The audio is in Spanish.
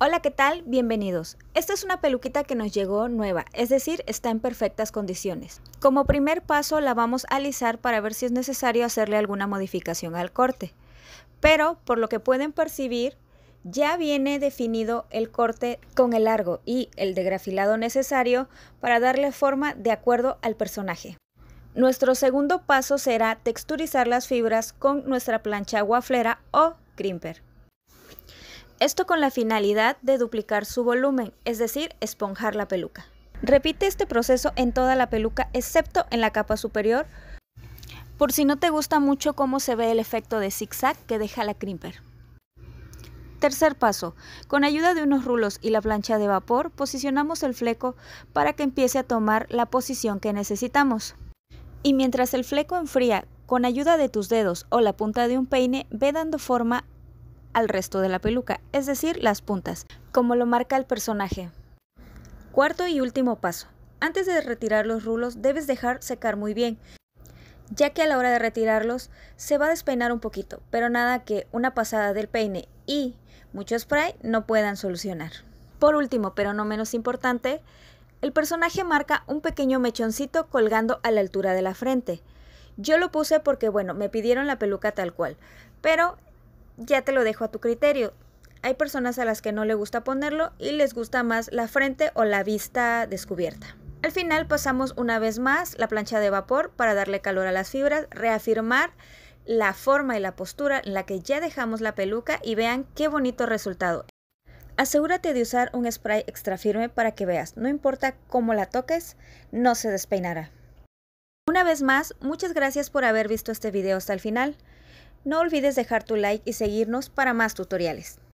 Hola, ¿qué tal? Bienvenidos. Esta es una peluquita que nos llegó nueva, es decir, está en perfectas condiciones. Como primer paso la vamos a alisar para ver si es necesario hacerle alguna modificación al corte. Pero, por lo que pueden percibir, ya viene definido el corte con el largo y el degrafilado necesario para darle forma de acuerdo al personaje. Nuestro segundo paso será texturizar las fibras con nuestra plancha guaflera o crimper. Esto con la finalidad de duplicar su volumen, es decir, esponjar la peluca. Repite este proceso en toda la peluca excepto en la capa superior, por si no te gusta mucho cómo se ve el efecto de zigzag que deja la crimper. Tercer paso, con ayuda de unos rulos y la plancha de vapor, posicionamos el fleco para que empiece a tomar la posición que necesitamos. Y mientras el fleco enfría, con ayuda de tus dedos o la punta de un peine, ve dando forma al resto de la peluca, es decir, las puntas, como lo marca el personaje. Cuarto y último paso. Antes de retirar los rulos debes dejar secar muy bien, ya que a la hora de retirarlos se va a despeinar un poquito, pero nada que una pasada del peine y mucho spray no puedan solucionar. Por último, pero no menos importante, el personaje marca un pequeño mechoncito colgando a la altura de la frente. Yo lo puse porque, bueno, me pidieron la peluca tal cual, pero ya te lo dejo a tu criterio. Hay personas a las que no le gusta ponerlo y les gusta más la frente o la vista descubierta. Al final pasamos una vez más la plancha de vapor para darle calor a las fibras, reafirmar la forma y la postura en la que ya dejamos la peluca y vean qué bonito resultado. Asegúrate de usar un spray extra firme para que veas, no importa cómo la toques, no se despeinará. Una vez más, muchas gracias por haber visto este video hasta el final. No olvides dejar tu like y seguirnos para más tutoriales.